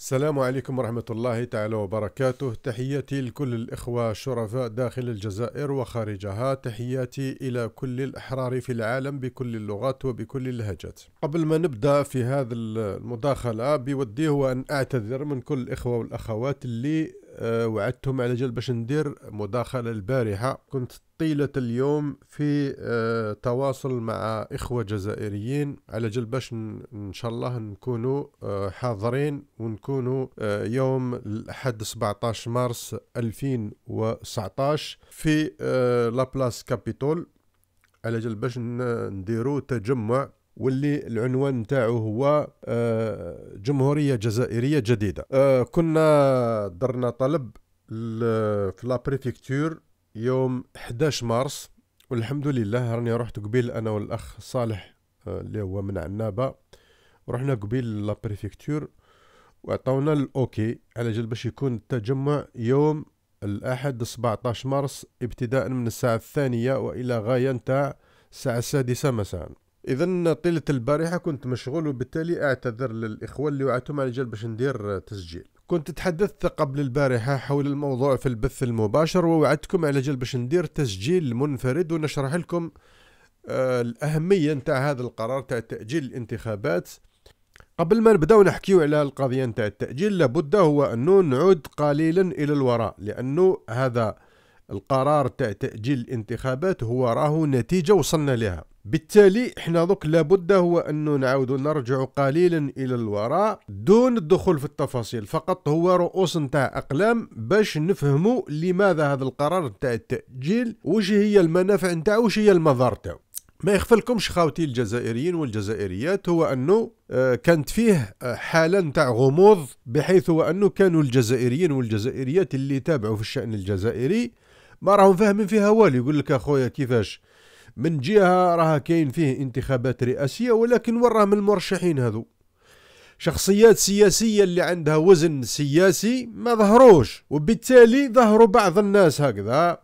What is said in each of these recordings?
السلام عليكم ورحمة الله تعالى وبركاته تحياتي لكل الإخوة الشرفاء داخل الجزائر وخارجها تحياتي إلى كل الأحرار في العالم بكل اللغات وبكل اللهجات قبل ما نبدأ في هذا المداخلة بودي هو أن أعتذر من كل الإخوة والأخوات اللي آه، وعدتهم على جال باش ندير مداخلة البارحة كنت طيلة اليوم في آه، تواصل مع إخوة جزائريين على جل باش إن شاء الله نكونوا آه، حاضرين ونكونوا يوم الأحد 17 مارس 2019 في لابلاس كابيتول على جل باش نديرو تجمع واللي العنوان نتاعو هو آه، جمهوريه جزائريه جديده آه، كنا درنا طلب في لا بريفيكتور يوم 11 مارس والحمد لله راني رحت قبيل انا والاخ صالح آه، اللي هو من عنابه رحنا قبيل لا بريفيكتور وعطونا الاوكي على جال باش يكون التجمع يوم الاحد 17 مارس ابتداء من الساعه الثانيه والى غايه نتاع الساعه السادسه مساء اذا طيله البارحه كنت مشغول وبالتالي اعتذر للاخوه اللي وعدتهم على جال باش ندير تسجيل كنت تحدثت قبل البارحة حول الموضوع في البث المباشر ووعدتكم على جال باش ندير تسجيل منفرد ونشرح لكم آه، الأهمية نتاع هذا القرار تاع تأجيل الانتخابات قبل ما نبداو نحكيو على القضية نتاع التأجيل لابد هو أنه نعود قليلا إلى الوراء لأنه هذا القرار تاع تأجيل الانتخابات هو راهو نتيجة وصلنا لها بالتالي احنا دوك لابد هو انه نعاود نرجع قليلا الى الوراء دون الدخول في التفاصيل فقط هو رؤوس نتاع اقلام باش نفهموا لماذا هذا القرار نتاع التاجيل واش هي المنافع نتاعو واش هي المضار نتاعو ما يخفلكمش خاوتي الجزائريين والجزائريات هو انه آه، كانت فيه آه، حالة نتاع غموض بحيث هو انه كانوا الجزائريين والجزائريات اللي تابعوا في الشأن الجزائري ما راهم فاهمين فيها والو يقول لك اخويا كيفاش من جهه راه كاين فيه انتخابات رئاسيه ولكن وراه من المرشحين هذو شخصيات سياسيه اللي عندها وزن سياسي ما ظهروش وبالتالي ظهروا بعض الناس هكذا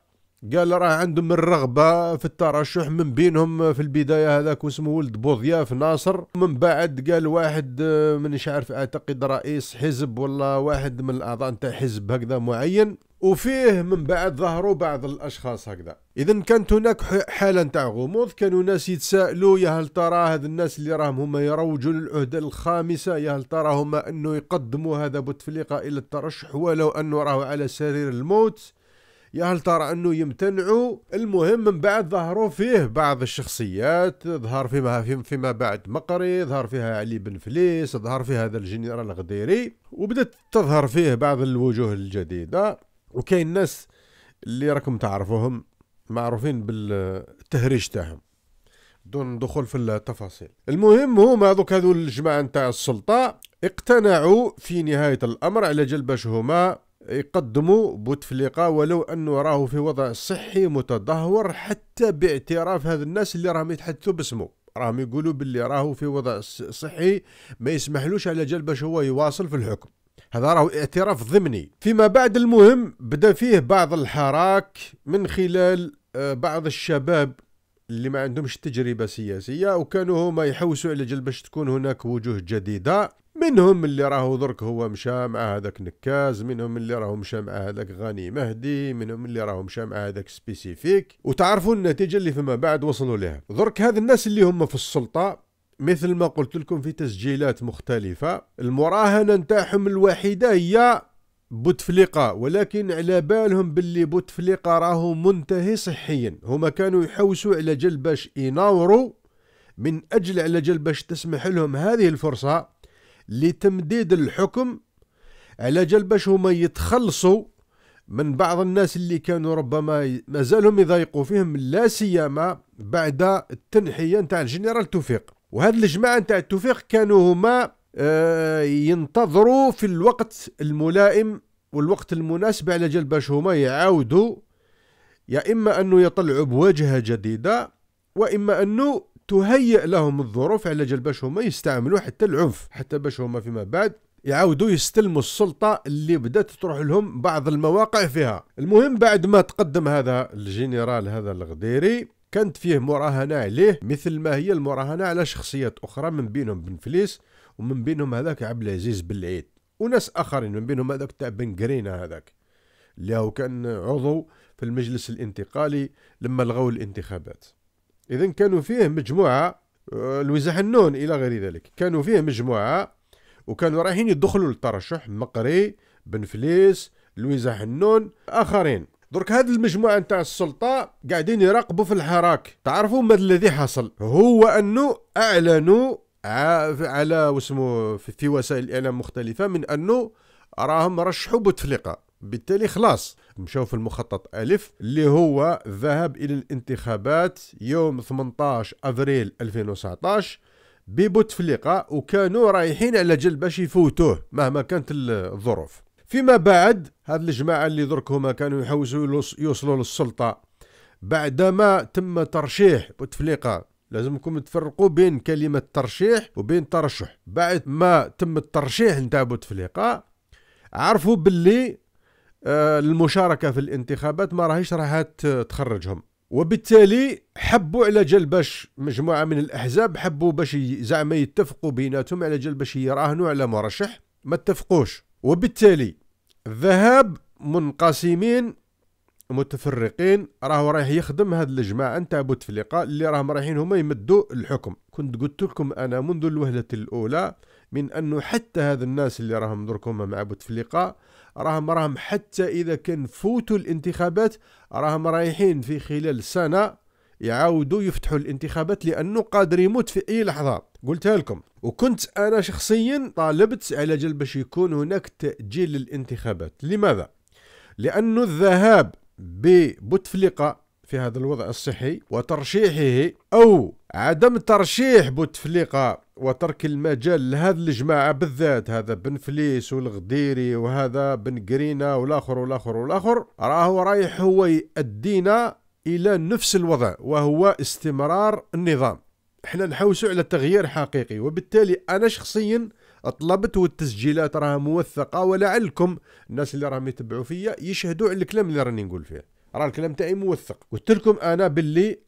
قال راه عندهم الرغبة في الترشح من بينهم في البداية هذاك اسمه ولد بوضياف ناصر من بعد قال واحد آه، من عارف اعتقد رئيس حزب ولا واحد من الاعضاء نتاع حزب هكذا معين وفيه من بعد ظهروا بعض الاشخاص هكذا اذا كانت هناك حاله نتاع غموض كانوا ناس يتساءلوا يا هل ترى هاد الناس اللي راهم هما يروجوا للعهده الخامسه يا هل ترى هما انه يقدموا هذا بوتفليقه الى الترشح ولو انه راهو على سرير الموت يا هل ترى انه يمتنعوا المهم من بعد ظهروا فيه بعض الشخصيات ظهر فيما فيما بعد مقري ظهر فيها علي بن فليس ظهر فيها هذا الجنرال غديري وبدات تظهر فيه بعض الوجوه الجديده وكاين ناس اللي راكم تعرفوهم معروفين بالتهريج تاعهم دون دخول في التفاصيل المهم هما دوك هذو الجماعه نتاع السلطه اقتنعوا في نهايه الامر على جل باش هما يقدموا بوتفليقه ولو انه راهو في وضع صحي متدهور حتى باعتراف هذ الناس اللي راهم يتحدثوا باسمه راهم يقولوا باللي راهو في وضع صحي ما يسمحلوش على جل باش هو يواصل في الحكم هذا راهو اعتراف ضمني فيما بعد المهم بدا فيه بعض الحراك من خلال آه، بعض الشباب اللي ما عندهمش تجربة سياسية وكانوا هما يحوسوا على جل باش تكون هناك وجوه جديدة منهم اللي راهو درك هو مشى مع هذاك نكاز منهم اللي راهو مشى مع هذاك غني مهدي منهم اللي راهو مشى مع هذاك سبيسيفيك وتعرفوا النتيجة اللي فيما بعد وصلوا لها درك هذ الناس اللي هم في السلطة مثل ما قلت لكم في تسجيلات مختلفة المراهنة نتاعهم الوحيدة هي بوتفليقة ولكن على بالهم باللي بوتفليقة راهو منتهي صحيا هما كانوا يحوسوا على جل باش يناوروا من أجل على جل باش تسمح لهم هذه الفرصة لتمديد الحكم على جل باش هما يتخلصوا من بعض الناس اللي كانوا ربما مازالهم يضايقوا فيهم لا سيما بعد التنحية نتاع الجنرال توفيق وهذه الجماعة نتاع التوفيق كانوا هما آه، ينتظروا في الوقت الملائم والوقت المناسب على جال باش هما يعاودوا يا إما أنه يطلعوا بواجهة جديدة وإما أنه تهيئ لهم الظروف على جال باش هما يستعملوا حتى العنف حتى باش هما فيما بعد يعاودوا يستلموا السلطة اللي بدأت تروح لهم بعض المواقع فيها المهم بعد ما تقدم هذا الجنرال هذا الغديري كانت فيه مراهنة عليه مثل ما هي المراهنة على شخصيات أخرى من بينهم بن فليس ومن بينهم هذاك عبد العزيز العيد وناس آخرين من بينهم هذاك تاع بن قرينة هذاك اللي هو كان عضو في المجلس الانتقالي لما لغوا الانتخابات إذا كانوا فيه مجموعة آه، لويزا حنون إلى غير ذلك كانوا فيه مجموعة وكانوا رايحين يدخلوا للترشح مقري بن فليس لويزا حنون آخرين درك هاد المجموعه نتاع السلطه قاعدين يراقبوا في الحراك تعرفوا ما الذي حصل هو انه اعلنوا على واسمو في وسائل الاعلام مختلفه من انه راهم رشحوا بوتفليقه بالتالي خلاص مشاو في المخطط ألف اللي هو الذهاب إلى الانتخابات يوم 18 أفريل 2019 ببوتفليقة وكانوا رايحين على جل باش يفوتوه مهما كانت الظروف فيما بعد هاد الجماعة اللي درك هما كانوا يحوزوا يوصلوا للسلطة بعدما تم ترشيح بوتفليقة لازمكم تفرقوا بين كلمة ترشيح وبين ترشح بعد ما تم الترشيح نتاع بوتفليقة عرفوا باللي آه، المشاركة في الانتخابات ما راهيش راح تخرجهم وبالتالي حبوا على جال باش مجموعة من الأحزاب حبوا باش زعما يتفقوا بيناتهم على جال باش يراهنوا على مرشح ما اتفقوش وبالتالي ذهاب منقسمين متفرقين راهو رايح يخدم هاد الجماعه نتاع بوتفليقه اللي راهم رايحين هما يمدوا الحكم كنت قلت لكم انا منذ الوهله الاولى من انه حتى هاد الناس اللي راهم دركم مع بوتفليقه راهم راهم حتى اذا كان فوتوا الانتخابات راهم رايحين في خلال سنه يعاودوا يفتحوا الانتخابات لانه قادر يموت في اي لحظه قلتها لكم وكنت انا شخصيا طالبت على جل باش يكون هناك تاجيل للانتخابات لماذا لانه الذهاب ببوتفليقه في هذا الوضع الصحي وترشيحه او عدم ترشيح بوتفليقه وترك المجال لهذا الجماعه بالذات هذا بن فليس والغديري وهذا بن قرينا والاخر والاخر والاخر راهو رايح هو يأدينا الى نفس الوضع وهو استمرار النظام احنا نحوسوا على تغيير حقيقي وبالتالي انا شخصيا طلبت والتسجيلات راها موثقه ولعلكم الناس اللي راهم يتبعوا فيا يشهدوا على الكلام اللي راني نقول فيه راه الكلام تاعي موثق قلت لكم انا باللي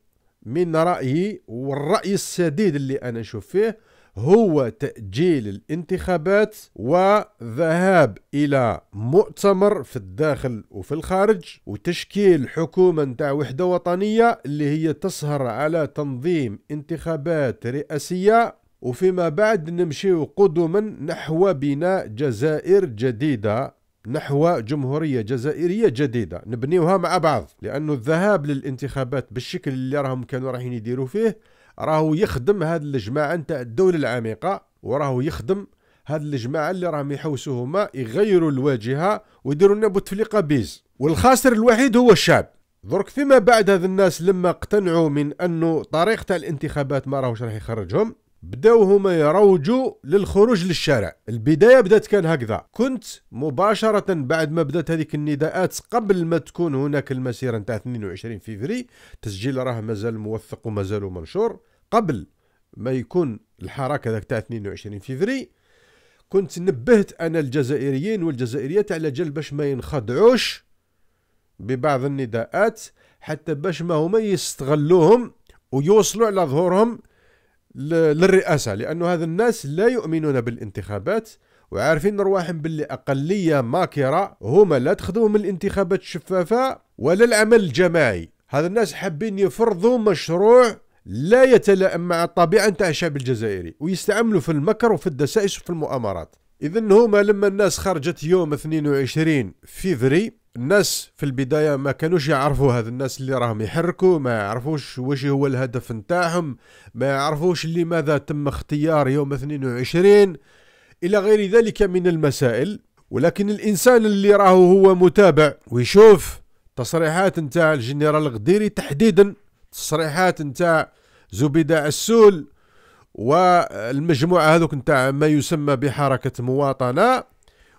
من رايي والراي السديد اللي انا نشوف فيه هو تأجيل الانتخابات وذهاب إلى مؤتمر في الداخل وفي الخارج وتشكيل حكومة نتاع وحدة وطنية اللي هي تسهر على تنظيم انتخابات رئاسية وفيما بعد نمشي قدما نحو بناء جزائر جديدة نحو جمهورية جزائرية جديدة نبنيوها مع بعض لأنه الذهاب للانتخابات بالشكل اللي راهم كانوا رايحين يديروا فيه راهو يخدم هاد الجماعه نتاع الدوله العميقه وراهو يخدم هاد الجماعه اللي راهم يحوسو هما يغيروا الواجهه ويديروا لنا بوتفليقه بيز والخاسر الوحيد هو الشعب درك فيما بعد هاد الناس لما اقتنعوا من انه طريقه الانتخابات ما راهوش راح يخرجهم بداو هما يروجوا للخروج للشارع البدايه بدات كان هكذا كنت مباشره بعد ما بدات هذيك النداءات قبل ما تكون هناك المسيره نتاع 22 فيفري تسجيل راه مازال موثق ومازال منشور قبل ما يكون الحركه هذاك تاع 22 فيفري كنت نبهت انا الجزائريين والجزائريات على جل باش ما ينخدعوش ببعض النداءات حتى باش ما هما يستغلوهم ويوصلوا على ظهورهم للرئاسه لانه هذا الناس لا يؤمنون بالانتخابات وعارفين رواحهم باللي اقليه ماكره هما لا تخدمهم الانتخابات الشفافه ولا العمل الجماعي هذا الناس حابين يفرضوا مشروع لا يتلائم مع الطبيعه نتاع الشعب الجزائري ويستعملوا في المكر وفي الدسائس وفي المؤامرات اذا هما لما الناس خرجت يوم 22 فيفري الناس في البدايه ما كانوش يعرفوا هذا الناس اللي راهم يحركوا ما يعرفوش واش هو الهدف نتاعهم ما يعرفوش لماذا تم اختيار يوم 22 الى غير ذلك من المسائل ولكن الانسان اللي راهو هو متابع ويشوف تصريحات نتاع الجنرال الغديري تحديدا تصريحات نتاع زبيدة السول والمجموعة هذوك نتاع ما يسمى بحركة مواطنة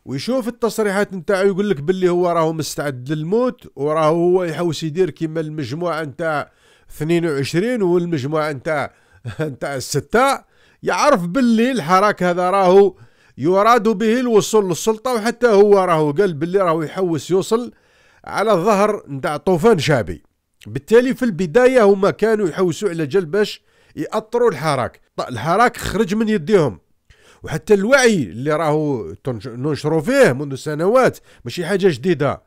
ويشوف التصريحات نتاعو يقول لك باللي هو راهو مستعد للموت وراهو هو يحوس يدير كيما المجموعه نتاع 22 والمجموعه نتاع نتاع الستة يعرف باللي الحراك هذا راهو يراد به الوصول للسلطه وحتى هو راهو قال باللي راهو يحوس يوصل على الظهر نتاع طوفان شعبي بالتالي في البدايه هما كانوا يحوسوا على جلبش باش يأطروا الحراك طيب، الحراك خرج من يديهم وحتى الوعي اللي راهو ننشروا فيه منذ سنوات ماشي حاجه جديده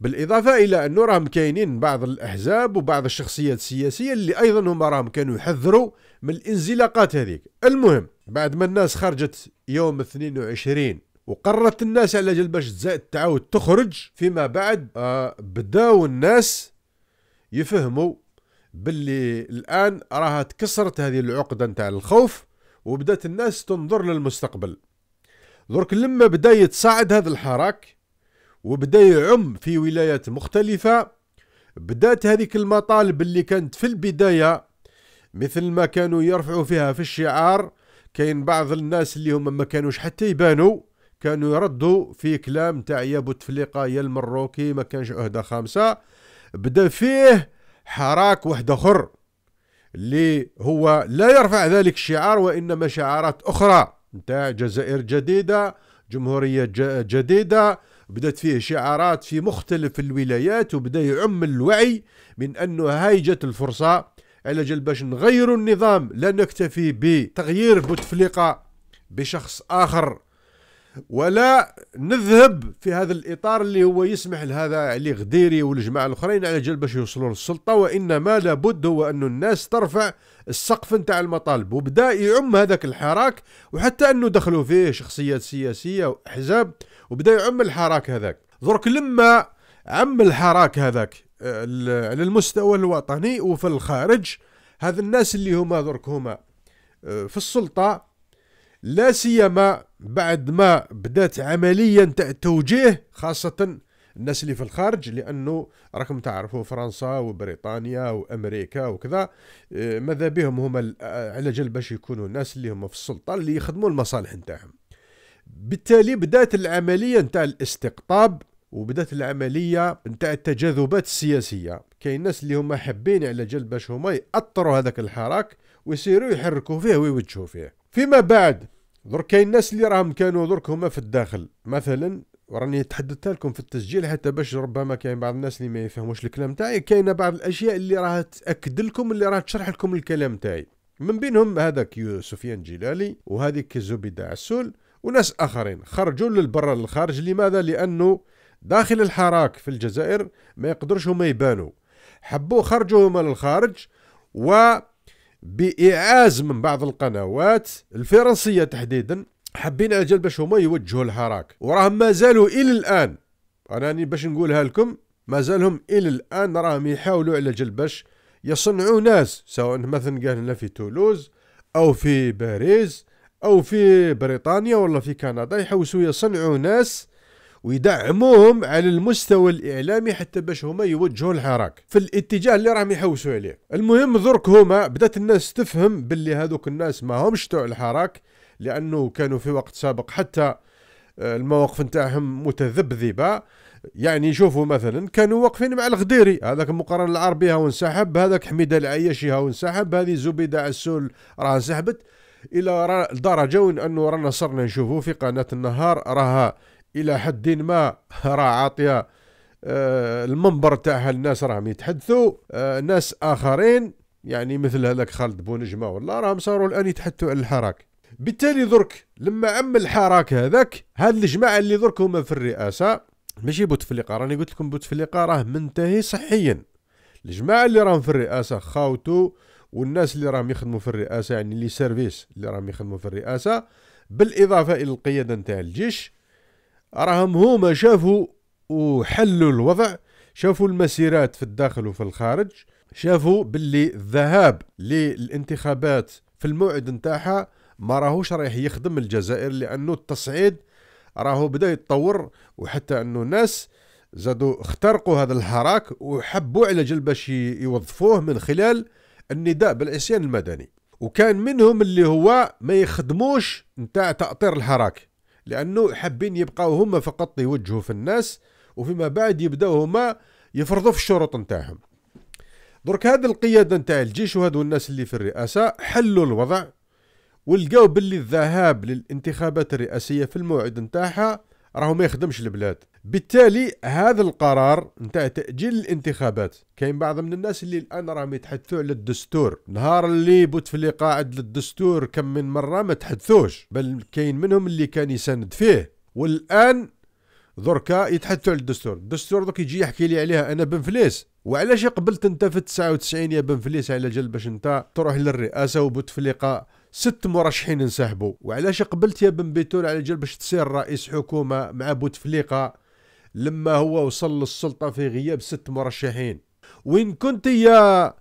بالاضافه الى انه راهم كاينين بعض الاحزاب وبعض الشخصيات السياسيه اللي ايضا هما راهم كانوا يحذروا من الانزلاقات هذيك المهم بعد ما الناس خرجت يوم 22 وقررت الناس على جال باش تزاد تعاود تخرج فيما بعد آه بداو الناس يفهموا باللي الان راها تكسرت هذه العقده نتاع الخوف وبدات الناس تنظر للمستقبل درك لما بدا يتصاعد هذا الحراك وبدا يعم في ولايات مختلفه بدات هذيك المطالب اللي كانت في البدايه مثل ما كانوا يرفعوا فيها في الشعار كاين بعض الناس اللي هما ما كانوش حتى يبانوا كانوا يردوا في كلام تاع يا بوتفليقه يا المروكي ما كانش عهده خامسه بدا فيه حراك واحد اخر اللي هو لا يرفع ذلك الشعار وإنما شعارات أخرى نتاع جزائر جديدة جمهورية جديدة بدأت فيه شعارات في مختلف الولايات وبدأ يعم الوعي من أنه هاي جت الفرصة على جل باش نغيروا النظام لا نكتفي بتغيير بوتفليقة بشخص آخر ولا نذهب في هذا الاطار اللي هو يسمح لهذا علي غديري والجماعه الاخرين على جال باش يوصلوا للسلطه وانما لابد هو انه الناس ترفع السقف نتاع المطالب وبدا يعم هذاك الحراك وحتى انه دخلوا فيه شخصيات سياسيه واحزاب وبدا يعم الحراك هذاك درك لما عم الحراك هذاك آه، على المستوى الوطني وفي الخارج هذا الناس اللي هما درك هما آه، في السلطه لا سيما بعد ما بدات عمليا تاع التوجيه خاصه الناس اللي في الخارج لانه راكم تعرفوا فرنسا وبريطانيا وامريكا وكذا آه، ماذا بهم هما آه، على جال باش يكونوا الناس اللي هما في السلطه اللي يخدموا المصالح نتاعهم بالتالي بدات العمليه نتاع الاستقطاب وبدات العمليه نتاع التجاذبات السياسيه كاين الناس اللي هما حابين على جال باش هما ياطروا هذاك الحراك ويصيروا يحركوا فيه ويوجهوا فيه فيما بعد درك كاين الناس اللي راهم كانوا درك هما في الداخل مثلا وراني تحدثت لكم في التسجيل حتى باش ربما كاين بعض الناس اللي ما يفهموش الكلام تاعي كاينه بعض الاشياء اللي راه تاكد لكم اللي راه تشرح لكم الكلام تاعي من بينهم هذاك سفيان جلالي وهذيك زبيدة عسول وناس اخرين خرجوا للبرا للخارج لماذا لانه داخل الحراك في الجزائر ما يقدرش هما يبانوا حبوا خرجوا هما للخارج و بإعاز من بعض القنوات الفرنسية تحديدا حابين أجل باش هما يوجهوا الحراك وراهم مازالوا إلى الآن أنا باش نقولها لكم مازالهم إلى الآن راهم يحاولوا على جل باش يصنعوا ناس سواء مثلا قال هنا في تولوز أو في باريس أو في بريطانيا ولا في كندا يحوسوا يصنعوا ناس ويدعموهم على المستوى الاعلامي حتى باش هما يوجهوا الحراك في الاتجاه اللي راهم يحوسوا عليه المهم درك هما بدات الناس تفهم باللي هذوك الناس ما همش تاع الحراك لانه كانوا في وقت سابق حتى آه، المواقف نتاعهم متذبذبه يعني شوفوا مثلا كانوا واقفين مع الغديري هذاك المقارنه العربي وانسحب انسحب هذاك حميده العياشي ها انسحب هذه زبيده عسول راها انسحبت الى درجه وان انه رانا صرنا نشوفوا في قناه النهار راها الى حد ما راه عاطيه آه، المنبر تاعها الناس راهم يتحدثوا آه، ناس اخرين يعني مثل هذاك خالد بونجمه ولا راهم صاروا الان يتحدثوا على الحراك بالتالي درك لما عم الحراك هذاك هاد الجماعه اللي درك هما في الرئاسه ماشي بوتفليقه راني قلت لكم بوتفليقه راه منتهي صحيا الجماعه اللي راهم في الرئاسه خاوتو والناس اللي راهم يخدموا في الرئاسه يعني لي سيرفيس اللي راهم يخدموا في الرئاسه بالاضافه الى القياده نتاع الجيش راهم هما شافوا وحلوا الوضع شافوا المسيرات في الداخل وفي الخارج شافوا باللي الذهاب للانتخابات في الموعد نتاعها ما راهوش رايح يخدم الجزائر لانه التصعيد راهو بدا يتطور وحتى انه الناس زادوا اخترقوا هذا الحراك وحبوا على جل باش يوظفوه من خلال النداء بالعصيان المدني وكان منهم اللي هو ما يخدموش نتاع تأطير الحراك لأنه حابين يبقاو هما فقط يوجهوا في الناس وفيما بعد يبداو هما يفرضوا في الشروط نتاعهم درك هاد القيادة نتاع الجيش وهذو الناس اللي في الرئاسة حلوا الوضع ولقاو باللي الذهاب للانتخابات الرئاسية في الموعد نتاعها راهو ما يخدمش البلاد بالتالي هذا القرار نتاع تاجيل الانتخابات كاين بعض من الناس اللي الان راهم يتحدثوا على الدستور نهار اللي بوتفليقه قاعد للدستور كم من مره ما تحدثوش بل كاين منهم اللي كان يساند فيه والان دركا يتحدثوا على الدستور الدستور دوك يجي يحكي لي عليها انا بن فليس وعلاش قبلت انت في 99 يا بن فليس على جل باش انت تروح للرئاسه وبوتفليقه ست مرشحين انسحبوا وعلاش قبلت يا بن بيتول على جال باش تصير رئيس حكومة مع بوتفليقة لما هو وصل للسلطة في غياب ست مرشحين وين كنت يا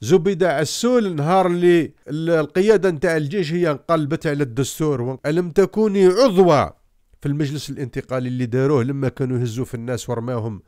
زبيدة عسول نهار اللي القيادة نتاع الجيش هي انقلبت على الدستور ألم تكوني عضوة في المجلس الانتقالي اللي داروه لما كانوا يهزوا في الناس ورماهم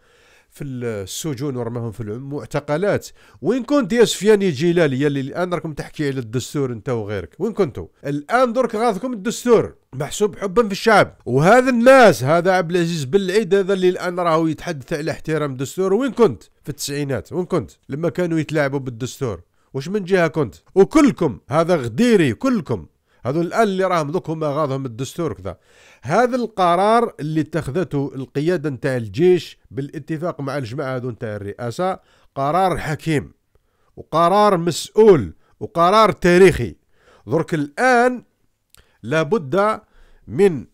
في السجون ورماهم في المعتقلات وين كنت يا سفياني جيلالي اللي الان راكم تحكي على الدستور انت وغيرك وين كنتوا الان درك غاضكم الدستور محسوب حبا في الشعب وهذا الناس هذا عبد العزيز بن العيد هذا اللي الان راهو يتحدث على احترام الدستور وين كنت في التسعينات وين كنت لما كانوا يتلاعبوا بالدستور واش من جهه كنت وكلكم هذا غديري كلكم هذو الان اللي راهم دوك هما غاضهم الدستور كذا هذا القرار اللي اتخذته القياده نتاع الجيش بالاتفاق مع الجماعه هذو نتاع الرئاسه قرار حكيم وقرار مسؤول وقرار تاريخي درك الان لابد من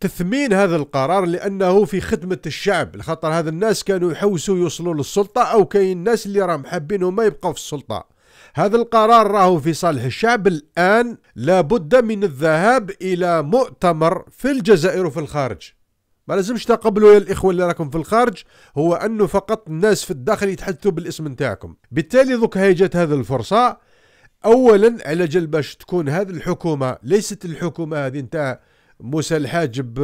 تثمين هذا القرار لانه في خدمه الشعب لخاطر هذا الناس كانوا يحوسوا يوصلوا للسلطه او كاين الناس اللي راهم حابين وما يبقوا في السلطه هذا القرار راهو في صالح الشعب الآن لابد من الذهاب إلى مؤتمر في الجزائر وفي الخارج ما لازمش تقبلوا يا الإخوة اللي راكم في الخارج هو أنه فقط الناس في الداخل يتحدثوا بالاسم نتاعكم بالتالي ذوك هي جات هذه الفرصة أولا على جل باش تكون هذه الحكومة ليست الحكومة هذه نتاع موسى الحاجب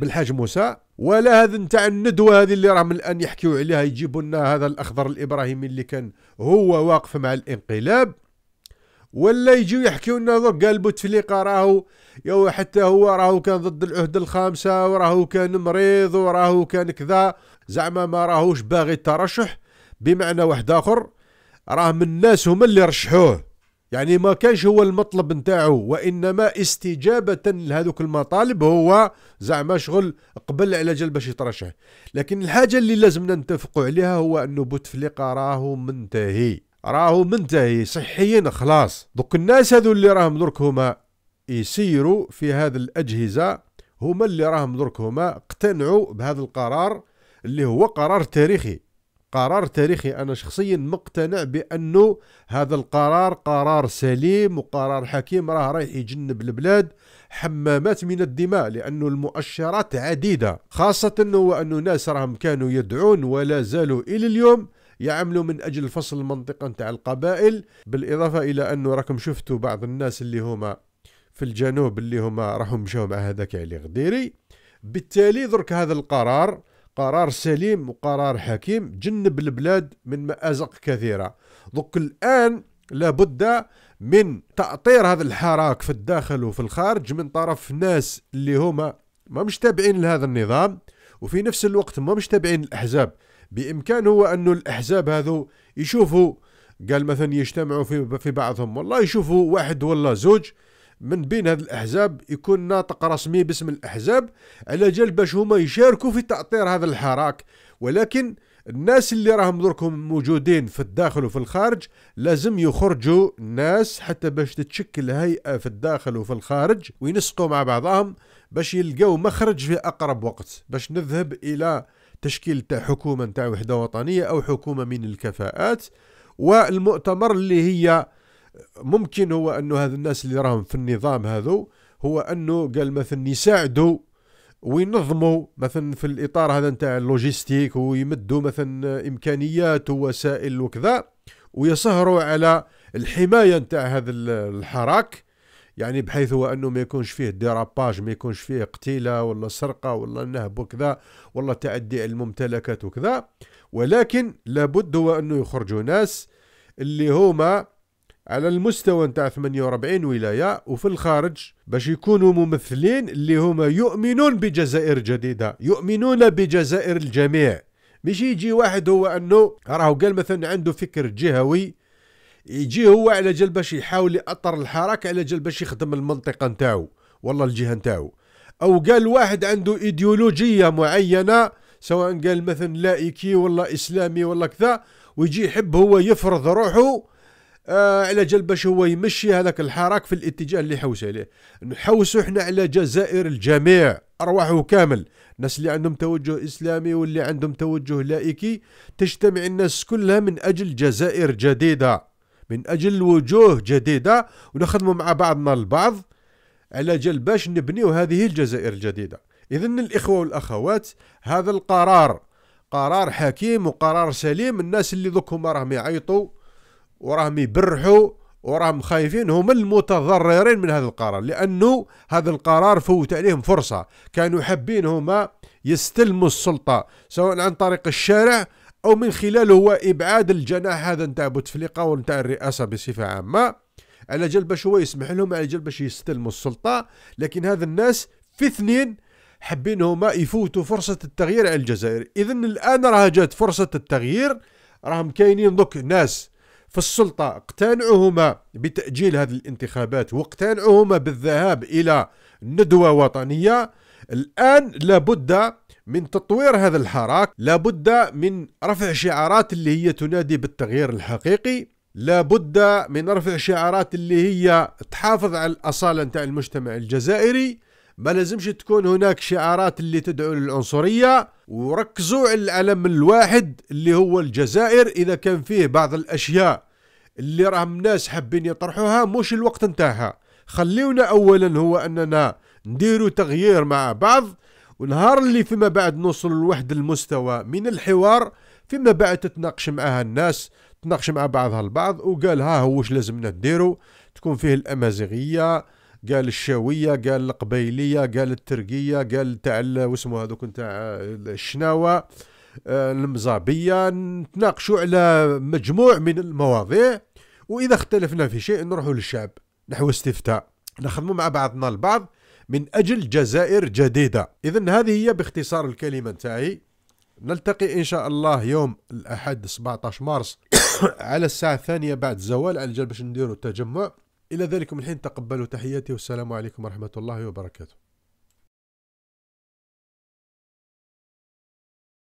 بالحاج موسى ولا هذا نتاع الندوه هذه اللي راهم الان يحكيوا عليها يجيبوا لنا هذا الاخضر الابراهيمي اللي كان هو واقف مع الانقلاب ولا يجيو يحكيوا لنا درك قال بوتفليقه راهو يا حتى هو راهو كان ضد العهده الخامسه وراهو كان مريض وراهو كان كذا زعما ما راهوش باغي الترشح بمعنى واحد اخر راه من الناس هما اللي رشحوه يعني ما كانش هو المطلب نتاعو وانما استجابه لهذوك المطالب هو زعما شغل قبل على جال باش يترشح لكن الحاجه اللي لازمنا نتفقوا عليها هو انه بوتفليقه راهو منتهي راهو منتهي صحيا خلاص دوك الناس هذو اللي راهم درك هما يسيروا في هذه الاجهزه هما اللي راهم درك هما اقتنعوا بهذا القرار اللي هو قرار تاريخي قرار تاريخي أنا شخصيا مقتنع بأنه هذا القرار قرار سليم وقرار حكيم راه رايح يجنب البلاد حمامات من الدماء لأنه المؤشرات عديدة خاصة وأنه ناس راهم كانوا يدعون ولا زالوا إلى اليوم يعملوا من أجل فصل المنطقة نتاع القبائل بالإضافة إلى أنه راكم شفتوا بعض الناس اللي هما في الجنوب اللي هما راهم مشاو مع هذاك علي غديري بالتالي درك هذا القرار قرار سليم وقرار حكيم جنب البلاد من مآزق كثيرة دوك الآن لابد من تأطير هذا الحراك في الداخل وفي الخارج من طرف ناس اللي هما ما مش تابعين لهذا النظام وفي نفس الوقت ما مش تابعين الأحزاب بإمكان هو أنه الأحزاب هذو يشوفوا قال مثلا يجتمعوا في بعضهم والله يشوفوا واحد ولا زوج من بين هذه الأحزاب يكون ناطق رسمي باسم الأحزاب على جال باش هما يشاركوا في تاطير هذا الحراك ولكن الناس اللي راهم دركم موجودين في الداخل وفي الخارج لازم يخرجوا ناس حتى باش تتشكل هيئة في الداخل وفي الخارج وينسقوا مع بعضهم باش يلقاو مخرج في أقرب وقت باش نذهب إلى تشكيل تاع حكومة تاع وحدة وطنية أو حكومة من الكفاءات والمؤتمر اللي هي ممكن هو انه هذا الناس اللي راهم في النظام هذو هو انه قال مثلا يساعدوا وينظموا مثلا في الاطار هذا نتاع اللوجيستيك ويمدوا مثلا امكانيات ووسائل وكذا ويسهروا على الحمايه نتاع هذا الحراك يعني بحيث هو انه ما يكونش فيه ديراباج ما يكونش فيه قتيله ولا سرقه ولا نهب وكذا ولا تعدي الممتلكات وكذا ولكن لابد هو انه يخرجوا ناس اللي هما على المستوى نتاع 48 ولايه وفي الخارج باش يكونوا ممثلين اللي هما يؤمنون بجزائر جديده يؤمنون بجزائر الجميع مش يجي واحد هو انه راهو قال مثلا عنده فكر جهوي يجي هو على جال باش يحاول يأطر الحراك على جال باش يخدم المنطقه نتاعو والله الجهه نتاعو او قال واحد عنده ايديولوجيه معينه سواء قال مثلا لائكي ولا اسلامي ولا كذا ويجي يحب هو يفرض روحه آه على جال باش هو يمشي هذاك الحراك في الاتجاه اللي حوس عليه نحوسوا احنا على جزائر الجميع ارواحه كامل الناس اللي عندهم توجه اسلامي واللي عندهم توجه لائكي تجتمع الناس كلها من اجل جزائر جديده من اجل وجوه جديده ونخدموا مع بعضنا البعض على جال باش نبنيو هذه الجزائر الجديده اذا الاخوه والاخوات هذا القرار قرار حكيم وقرار سليم الناس اللي دوك هما راهم يعيطوا وراهم يبرحوا وراهم خايفين هما المتضررين من هذا القرار لانه هذا القرار فوت عليهم فرصه كانوا حابين هما يستلموا السلطه سواء عن طريق الشارع او من خلاله هو ابعاد الجناح هذا نتاع بوتفليقه ونتاع الرئاسه بصفه عامه على جال باش هو يسمح لهم على جال باش يستلموا السلطه لكن هذا الناس في اثنين حابين هما يفوتوا فرصه التغيير على الجزائر اذا الان راه جات فرصه التغيير راهم كاينين دوك ناس فالسلطة اقتنعهما بتأجيل هذه الانتخابات واقتنعهما بالذهاب إلى ندوة وطنية الآن لابد من تطوير هذا الحراك لابد من رفع شعارات اللي هي تنادي بالتغيير الحقيقي لابد من رفع شعارات اللي هي تحافظ على الأصالة نتاع المجتمع الجزائري ما لازمش تكون هناك شعارات اللي تدعو للعنصرية وركزوا على الألم الواحد اللي هو الجزائر إذا كان فيه بعض الأشياء اللي راهم ناس حابين يطرحوها مش الوقت نتاعها خليونا أولا هو أننا نديروا تغيير مع بعض ونهار اللي فيما بعد نوصل لواحد المستوى من الحوار فيما بعد تتناقش معها الناس تناقش مع بعضها البعض وقال ها هو واش لازمنا نديرو تكون فيه الأمازيغية قال الشاويه قال القبيليه قال الترقيه قال تاع واسمو هذوك تاع الشناوه آه، المزابيه نتناقشوا على مجموع من المواضيع واذا اختلفنا في شيء نروحوا للشعب نحو استفتاء نخدموا مع بعضنا البعض من اجل جزائر جديده اذا هذه هي باختصار الكلمه نتاعي نلتقي ان شاء الله يوم الاحد 17 مارس على الساعه الثانيه بعد الزوال على الجال باش نديروا التجمع إلى ذلكم الحين تقبلوا تحياتي والسلام عليكم ورحمة الله وبركاته